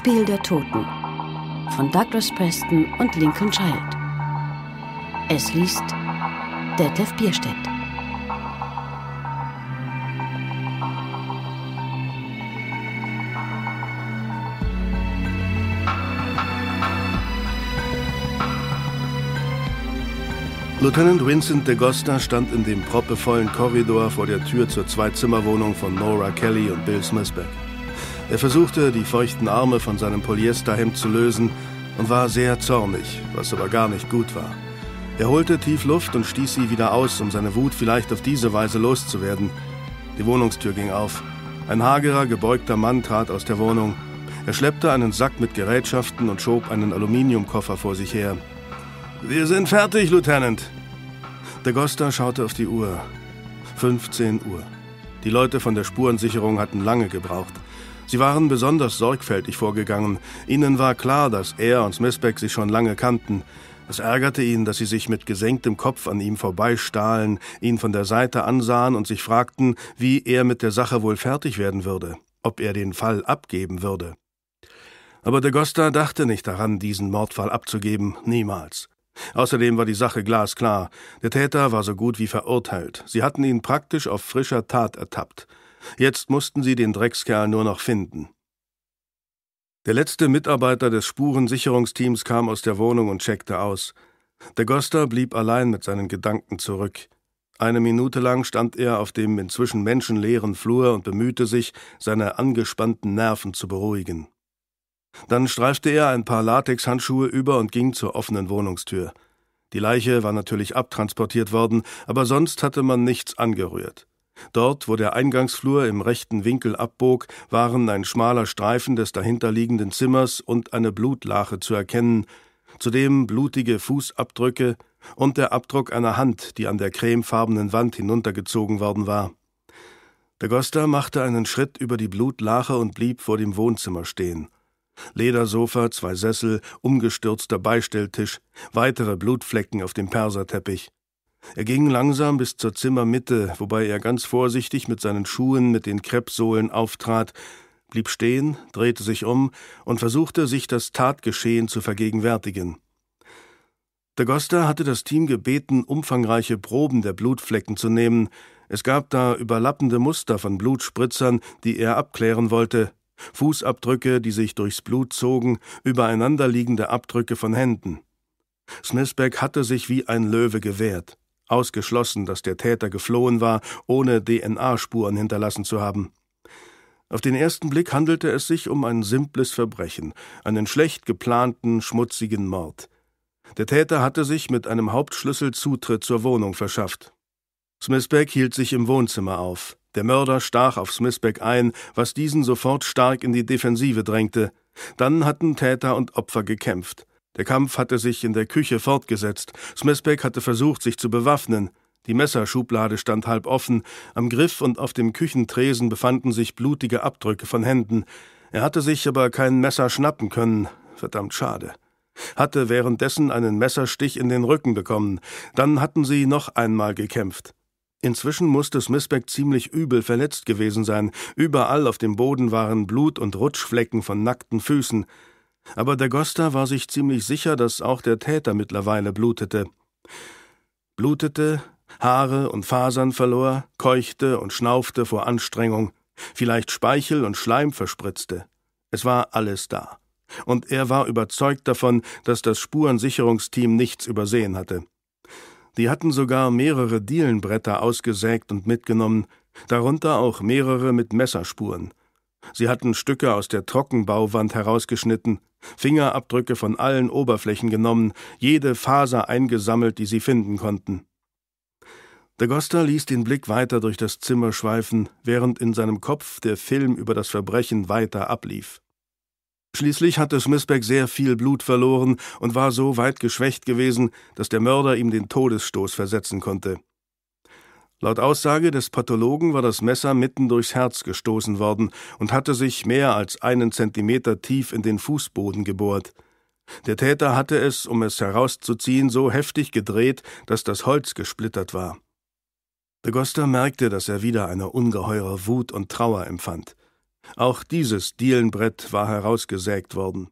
Spiel der Toten von Douglas Preston und Lincoln Child. Es liest Detlef Bierstedt. Lieutenant Vincent DeGosta stand in dem proppevollen Korridor vor der Tür zur Zweizimmerwohnung von Nora Kelly und Bill Smithbeck. Er versuchte, die feuchten Arme von seinem Polyesterhemd zu lösen und war sehr zornig, was aber gar nicht gut war. Er holte tief Luft und stieß sie wieder aus, um seine Wut vielleicht auf diese Weise loszuwerden. Die Wohnungstür ging auf. Ein hagerer, gebeugter Mann trat aus der Wohnung. Er schleppte einen Sack mit Gerätschaften und schob einen Aluminiumkoffer vor sich her. Wir sind fertig, Lieutenant. Der Dagosta schaute auf die Uhr. 15 Uhr. Die Leute von der Spurensicherung hatten lange gebraucht. Sie waren besonders sorgfältig vorgegangen. Ihnen war klar, dass er und Smithbeck sich schon lange kannten. Es ärgerte ihn, dass sie sich mit gesenktem Kopf an ihm vorbeistahlen, ihn von der Seite ansahen und sich fragten, wie er mit der Sache wohl fertig werden würde, ob er den Fall abgeben würde. Aber de Gosta dachte nicht daran, diesen Mordfall abzugeben, niemals. Außerdem war die Sache glasklar. Der Täter war so gut wie verurteilt. Sie hatten ihn praktisch auf frischer Tat ertappt. Jetzt mussten sie den Dreckskerl nur noch finden. Der letzte Mitarbeiter des Spurensicherungsteams kam aus der Wohnung und checkte aus. Der Goster blieb allein mit seinen Gedanken zurück. Eine Minute lang stand er auf dem inzwischen menschenleeren Flur und bemühte sich, seine angespannten Nerven zu beruhigen. Dann streifte er ein paar Latexhandschuhe über und ging zur offenen Wohnungstür. Die Leiche war natürlich abtransportiert worden, aber sonst hatte man nichts angerührt. Dort, wo der Eingangsflur im rechten Winkel abbog, waren ein schmaler Streifen des dahinterliegenden Zimmers und eine Blutlache zu erkennen, zudem blutige Fußabdrücke und der Abdruck einer Hand, die an der cremefarbenen Wand hinuntergezogen worden war. De Gosta machte einen Schritt über die Blutlache und blieb vor dem Wohnzimmer stehen. Ledersofa, zwei Sessel, umgestürzter Beistelltisch, weitere Blutflecken auf dem Perserteppich. Er ging langsam bis zur Zimmermitte, wobei er ganz vorsichtig mit seinen Schuhen mit den Kreppsohlen auftrat, blieb stehen, drehte sich um und versuchte, sich das Tatgeschehen zu vergegenwärtigen. Dagosta hatte das Team gebeten, umfangreiche Proben der Blutflecken zu nehmen. Es gab da überlappende Muster von Blutspritzern, die er abklären wollte, Fußabdrücke, die sich durchs Blut zogen, übereinanderliegende Abdrücke von Händen. Smithbeck hatte sich wie ein Löwe gewehrt. Ausgeschlossen, dass der Täter geflohen war, ohne DNA-Spuren hinterlassen zu haben. Auf den ersten Blick handelte es sich um ein simples Verbrechen, einen schlecht geplanten, schmutzigen Mord. Der Täter hatte sich mit einem Hauptschlüssel Zutritt zur Wohnung verschafft. Smithbeck hielt sich im Wohnzimmer auf. Der Mörder stach auf Smithbeck ein, was diesen sofort stark in die Defensive drängte. Dann hatten Täter und Opfer gekämpft. Der Kampf hatte sich in der Küche fortgesetzt. Smithbeck hatte versucht, sich zu bewaffnen. Die Messerschublade stand halb offen. Am Griff und auf dem Küchentresen befanden sich blutige Abdrücke von Händen. Er hatte sich aber kein Messer schnappen können. Verdammt schade. Hatte währenddessen einen Messerstich in den Rücken bekommen. Dann hatten sie noch einmal gekämpft. Inzwischen musste Smithbeck ziemlich übel verletzt gewesen sein. Überall auf dem Boden waren Blut und Rutschflecken von nackten Füßen aber Dagosta war sich ziemlich sicher, dass auch der Täter mittlerweile blutete. Blutete, Haare und Fasern verlor, keuchte und schnaufte vor Anstrengung, vielleicht Speichel und Schleim verspritzte. Es war alles da. Und er war überzeugt davon, dass das Spurensicherungsteam nichts übersehen hatte. Die hatten sogar mehrere Dielenbretter ausgesägt und mitgenommen, darunter auch mehrere mit Messerspuren. Sie hatten Stücke aus der Trockenbauwand herausgeschnitten, Fingerabdrücke von allen Oberflächen genommen, jede Faser eingesammelt, die sie finden konnten. De Gosta ließ den Blick weiter durch das Zimmer schweifen, während in seinem Kopf der Film über das Verbrechen weiter ablief. Schließlich hatte Smithbeck sehr viel Blut verloren und war so weit geschwächt gewesen, dass der Mörder ihm den Todesstoß versetzen konnte. Laut Aussage des Pathologen war das Messer mitten durchs Herz gestoßen worden und hatte sich mehr als einen Zentimeter tief in den Fußboden gebohrt. Der Täter hatte es, um es herauszuziehen, so heftig gedreht, dass das Holz gesplittert war. De Goster merkte, dass er wieder eine ungeheure Wut und Trauer empfand. Auch dieses Dielenbrett war herausgesägt worden.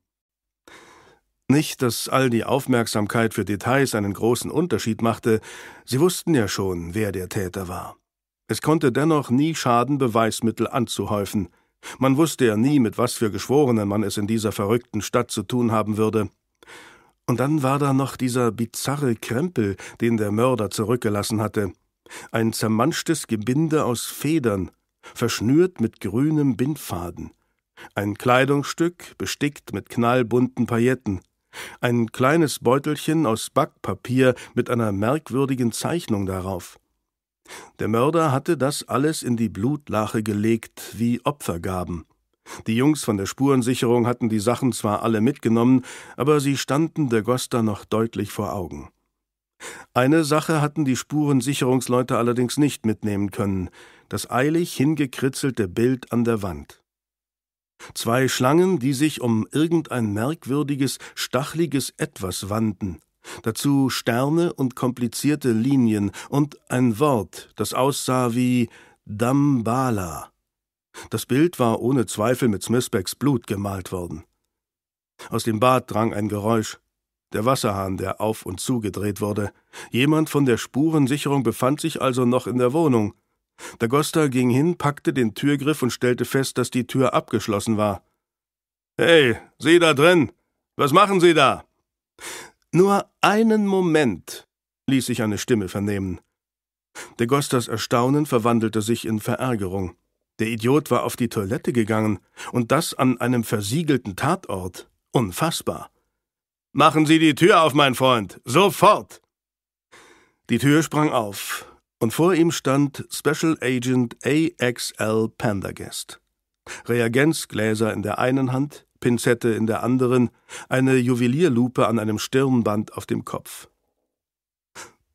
Nicht, dass all die Aufmerksamkeit für Details einen großen Unterschied machte, sie wussten ja schon, wer der Täter war. Es konnte dennoch nie schaden, Beweismittel anzuhäufen. Man wusste ja nie, mit was für Geschworenen man es in dieser verrückten Stadt zu tun haben würde. Und dann war da noch dieser bizarre Krempel, den der Mörder zurückgelassen hatte. Ein zermanschtes Gebinde aus Federn, verschnürt mit grünem Bindfaden. Ein Kleidungsstück, bestickt mit knallbunten Pailletten. Ein kleines Beutelchen aus Backpapier mit einer merkwürdigen Zeichnung darauf. Der Mörder hatte das alles in die Blutlache gelegt, wie Opfergaben. Die Jungs von der Spurensicherung hatten die Sachen zwar alle mitgenommen, aber sie standen der Goster noch deutlich vor Augen. Eine Sache hatten die Spurensicherungsleute allerdings nicht mitnehmen können: das eilig hingekritzelte Bild an der Wand. Zwei Schlangen, die sich um irgendein merkwürdiges, stachliges Etwas wanden. Dazu Sterne und komplizierte Linien und ein Wort, das aussah wie Dambala. Das Bild war ohne Zweifel mit Smithbecks Blut gemalt worden. Aus dem Bad drang ein Geräusch. Der Wasserhahn, der auf und zugedreht wurde. Jemand von der Spurensicherung befand sich also noch in der Wohnung. Dagosta ging hin, packte den Türgriff und stellte fest, dass die Tür abgeschlossen war. Hey, Sie da drin! Was machen Sie da? Nur einen Moment, ließ sich eine Stimme vernehmen. Dagostas Erstaunen verwandelte sich in Verärgerung. Der Idiot war auf die Toilette gegangen, und das an einem versiegelten Tatort. Unfassbar. Machen Sie die Tür auf, mein Freund. Sofort. Die Tür sprang auf und vor ihm stand Special Agent AXL Pendergast. Reagenzgläser in der einen Hand, Pinzette in der anderen, eine Juwelierlupe an einem Stirnband auf dem Kopf.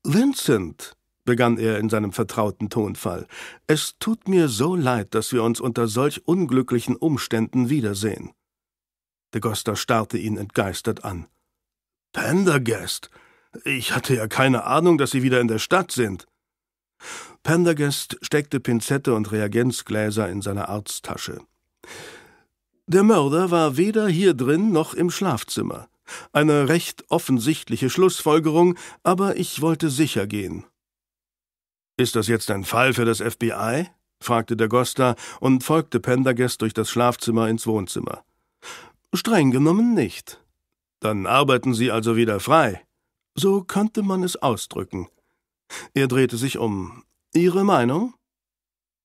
Vincent, begann er in seinem vertrauten Tonfall, es tut mir so leid, dass wir uns unter solch unglücklichen Umständen wiedersehen. De Gosta starrte ihn entgeistert an. Pendergast, ich hatte ja keine Ahnung, dass Sie wieder in der Stadt sind. Pendergast steckte Pinzette und Reagenzgläser in seine Arzttasche. Der Mörder war weder hier drin noch im Schlafzimmer. Eine recht offensichtliche Schlussfolgerung, aber ich wollte sicher gehen. Ist das jetzt ein Fall für das FBI? fragte der Gosta und folgte Pendergast durch das Schlafzimmer ins Wohnzimmer. Streng genommen nicht. Dann arbeiten Sie also wieder frei. So könnte man es ausdrücken. Er drehte sich um. Ihre Meinung?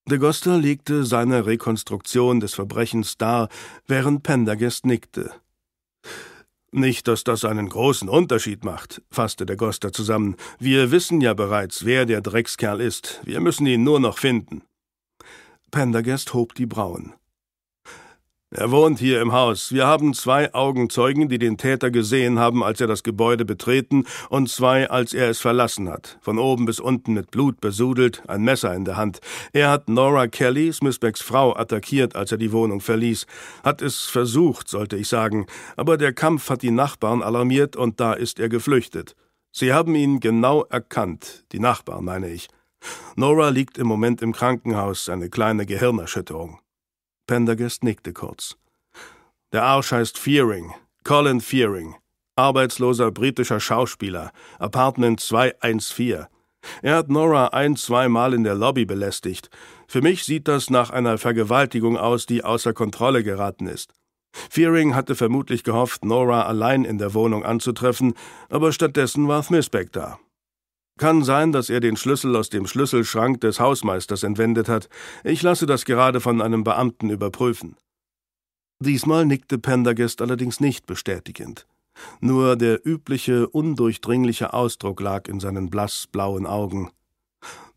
De Goster legte seine Rekonstruktion des Verbrechens dar, während Pendergast nickte. Nicht, dass das einen großen Unterschied macht, fasste der Goster zusammen. Wir wissen ja bereits, wer der Dreckskerl ist. Wir müssen ihn nur noch finden. Pendergast hob die Brauen. Er wohnt hier im Haus. Wir haben zwei Augenzeugen, die den Täter gesehen haben, als er das Gebäude betreten, und zwei, als er es verlassen hat. Von oben bis unten mit Blut besudelt, ein Messer in der Hand. Er hat Nora Kelly, Smithbecks Frau, attackiert, als er die Wohnung verließ. Hat es versucht, sollte ich sagen, aber der Kampf hat die Nachbarn alarmiert und da ist er geflüchtet. Sie haben ihn genau erkannt, die Nachbarn meine ich. Nora liegt im Moment im Krankenhaus, eine kleine Gehirnerschütterung. Pendergast nickte kurz. Der Arsch heißt Fearing, Colin Fearing, arbeitsloser britischer Schauspieler, Apartment 214. Er hat Nora ein-, zweimal in der Lobby belästigt. Für mich sieht das nach einer Vergewaltigung aus, die außer Kontrolle geraten ist. Fearing hatte vermutlich gehofft, Nora allein in der Wohnung anzutreffen, aber stattdessen war Smithback da. Kann sein, dass er den Schlüssel aus dem Schlüsselschrank des Hausmeisters entwendet hat. Ich lasse das gerade von einem Beamten überprüfen. Diesmal nickte Pendergast allerdings nicht bestätigend. Nur der übliche, undurchdringliche Ausdruck lag in seinen blassblauen Augen.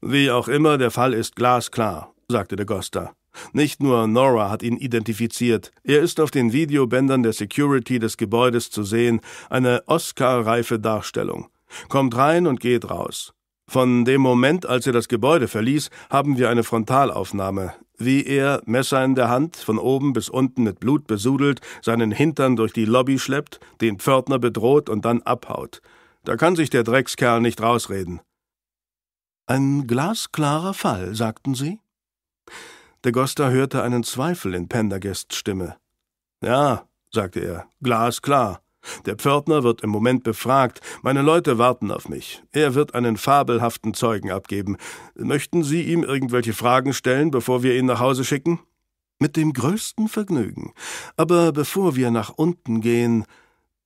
Wie auch immer, der Fall ist glasklar, sagte de Gosta. Nicht nur Nora hat ihn identifiziert, er ist auf den Videobändern der Security des Gebäudes zu sehen, eine Oscar-reife Darstellung. Kommt rein und geht raus. Von dem Moment, als er das Gebäude verließ, haben wir eine Frontalaufnahme, wie er, Messer in der Hand, von oben bis unten mit Blut besudelt, seinen Hintern durch die Lobby schleppt, den Pförtner bedroht und dann abhaut. Da kann sich der Dreckskerl nicht rausreden. Ein glasklarer Fall, sagten Sie? De Gosta hörte einen Zweifel in Pendergests Stimme. Ja, sagte er, glasklar. Der Pförtner wird im Moment befragt. Meine Leute warten auf mich. Er wird einen fabelhaften Zeugen abgeben. Möchten Sie ihm irgendwelche Fragen stellen, bevor wir ihn nach Hause schicken? Mit dem größten Vergnügen. Aber bevor wir nach unten gehen.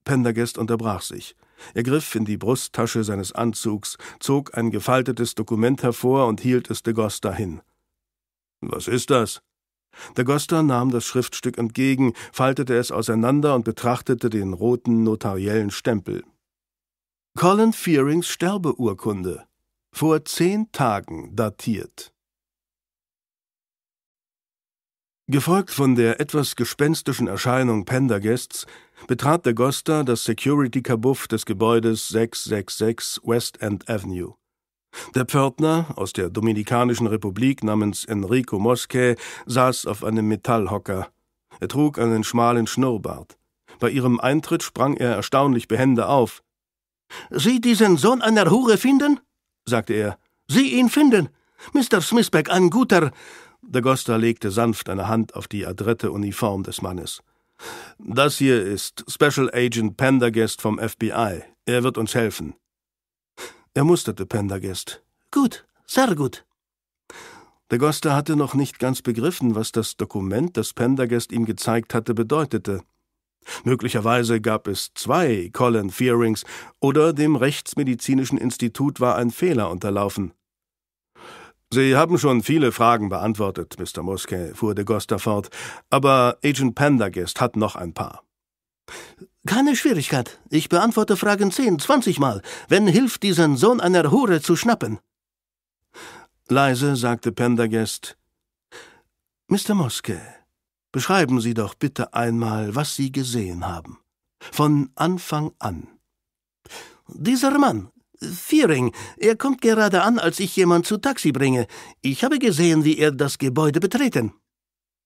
Pendergast unterbrach sich. Er griff in die Brusttasche seines Anzugs, zog ein gefaltetes Dokument hervor und hielt es de Gosta hin. Was ist das? Dagosta nahm das Schriftstück entgegen, faltete es auseinander und betrachtete den roten notariellen Stempel. Colin Fearings Sterbeurkunde. Vor zehn Tagen datiert. Gefolgt von der etwas gespenstischen Erscheinung Pendergasts, betrat Dagosta das Security-Kabuff des Gebäudes 666 West End Avenue. Der Pförtner aus der Dominikanischen Republik namens Enrico Mosque saß auf einem Metallhocker. Er trug einen schmalen Schnurrbart. Bei ihrem Eintritt sprang er erstaunlich behende auf. Sie diesen Sohn einer Hure finden? sagte er. Sie ihn finden. Mr. Smithback, ein guter. Der Dagosta legte sanft eine Hand auf die adrette Uniform des Mannes. Das hier ist Special Agent Pendergast vom FBI. Er wird uns helfen. Er musterte Pendergast. Gut, sehr gut. De Goster hatte noch nicht ganz begriffen, was das Dokument, das Pendergast ihm gezeigt hatte, bedeutete. Möglicherweise gab es zwei Colin Fearings oder dem Rechtsmedizinischen Institut war ein Fehler unterlaufen. Sie haben schon viele Fragen beantwortet, Mr. Musquet, fuhr de Goster fort, aber Agent Pendergast hat noch ein paar. Keine Schwierigkeit. Ich beantworte Fragen zehn, zwanzigmal. Wenn hilft, diesen Sohn einer Hure zu schnappen. Leise sagte Pendergast, Mr. Moske, beschreiben Sie doch bitte einmal, was Sie gesehen haben. Von Anfang an. Dieser Mann, Fearing, er kommt gerade an, als ich jemand zu Taxi bringe. Ich habe gesehen, wie er das Gebäude betreten.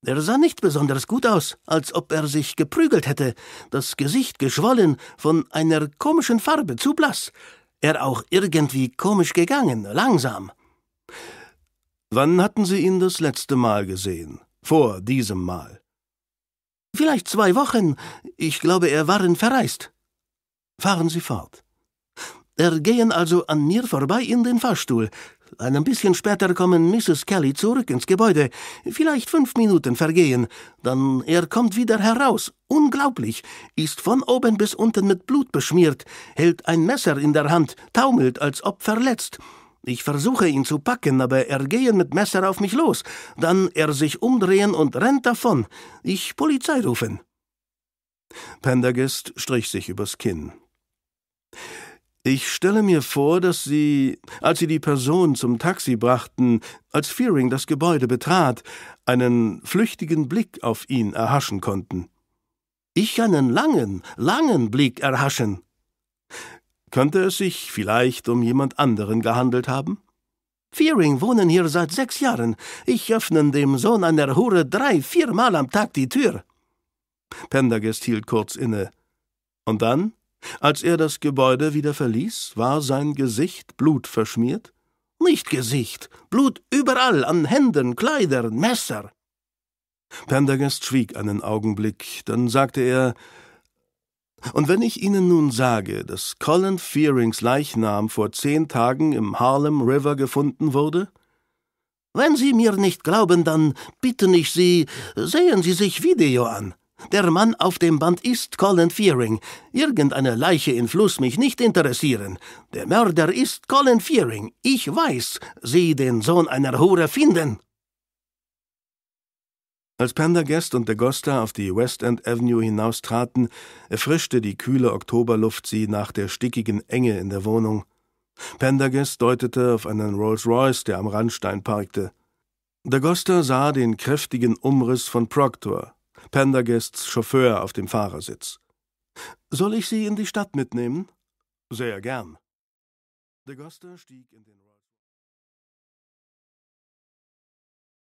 Er sah nicht besonders gut aus, als ob er sich geprügelt hätte, das Gesicht geschwollen, von einer komischen Farbe zu blass, er auch irgendwie komisch gegangen, langsam. Wann hatten Sie ihn das letzte Mal gesehen? Vor diesem Mal? Vielleicht zwei Wochen. Ich glaube, er waren verreist. Fahren Sie fort. Er gehen also an mir vorbei in den Fahrstuhl. Ein bisschen später kommen Mrs. Kelly zurück ins Gebäude. Vielleicht fünf Minuten vergehen. Dann er kommt wieder heraus. Unglaublich. Ist von oben bis unten mit Blut beschmiert, hält ein Messer in der Hand, taumelt, als ob verletzt. Ich versuche ihn zu packen, aber er gehen mit Messer auf mich los. Dann er sich umdrehen und rennt davon. Ich Polizei rufen. Pendergast strich sich übers Kinn. Ich stelle mir vor, dass Sie, als Sie die Person zum Taxi brachten, als Fearing das Gebäude betrat, einen flüchtigen Blick auf ihn erhaschen konnten. Ich einen langen, langen Blick erhaschen. Könnte es sich vielleicht um jemand anderen gehandelt haben? Fearing wohnen hier seit sechs Jahren. Ich öffne dem Sohn einer Hure drei, viermal am Tag die Tür. Pendergast hielt kurz inne. Und dann? Als er das Gebäude wieder verließ, war sein Gesicht blutverschmiert? Nicht Gesicht, Blut überall, an Händen, Kleidern, Messer. Pendergast schwieg einen Augenblick, dann sagte er Und wenn ich Ihnen nun sage, dass Colin Fearings Leichnam vor zehn Tagen im Harlem River gefunden wurde? Wenn Sie mir nicht glauben, dann bitte ich Sie, sehen Sie sich Video an. Der Mann auf dem Band ist Colin Fearing. Irgendeine Leiche in Fluss mich nicht interessieren. Der Mörder ist Colin Fearing. Ich weiß, Sie den Sohn einer Hure finden. Als Pendergast und DeGosta auf die West End Avenue hinaustraten, erfrischte die kühle Oktoberluft sie nach der stickigen Enge in der Wohnung. Pendergast deutete auf einen Rolls-Royce, der am Randstein parkte. DeGosta sah den kräftigen Umriss von Proctor, Pendergasts Chauffeur auf dem Fahrersitz. Soll ich Sie in die Stadt mitnehmen? Sehr gern. De Goster stieg in den